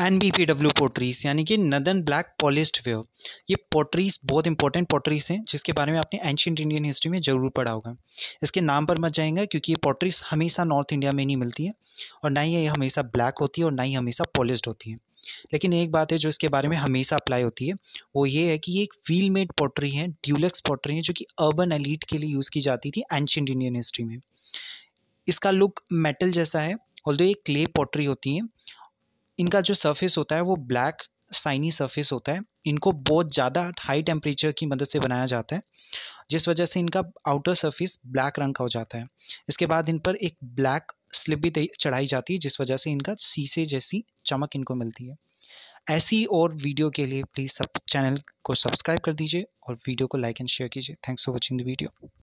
N B P W potteries यानी कि northern black polished ware ये पोट्रीज बहुत इंपॉर्टेंट पोट्रीज हैं जिसके बारे में आपने एंशियंट इंडियन हिस्ट्री में ज़रूर पढ़ा होगा इसके नाम पर मत जाएंगे क्योंकि ये पोट्रीज हमेशा नॉर्थ इंडिया में नहीं मिलती है और ना ही ये हमेशा ब्लैक होती है और ना ही हमेशा पॉलिस्ड होती है लेकिन एक बात है जो इसके बारे में हमेशा अप्लाई होती है वो ये है कि ये एक व्हील मेड पोट्री है ड्यूलेक्स पोट्री है जो कि अर्बन एलिट के लिए यूज़ की जाती थी एंशियट इंडियन हिस्ट्री में इसका लुक मेटल जैसा है ऑल ये क्ले पोट्री होती हैं इनका जो सरफेस होता है वो ब्लैक साइनी सरफेस होता है इनको बहुत ज़्यादा हाई टेम्परेचर की मदद से बनाया जाता है जिस वजह से इनका आउटर सरफेस ब्लैक रंग का हो जाता है इसके बाद इन पर एक ब्लैक स्लिप भी चढ़ाई जाती है जिस वजह से इनका शीशे जैसी चमक इनको मिलती है ऐसी और वीडियो के लिए प्लीज़ सब चैनल को सब्सक्राइब कर दीजिए और वीडियो को लाइक एंड शेयर कीजिए thanks for watching the video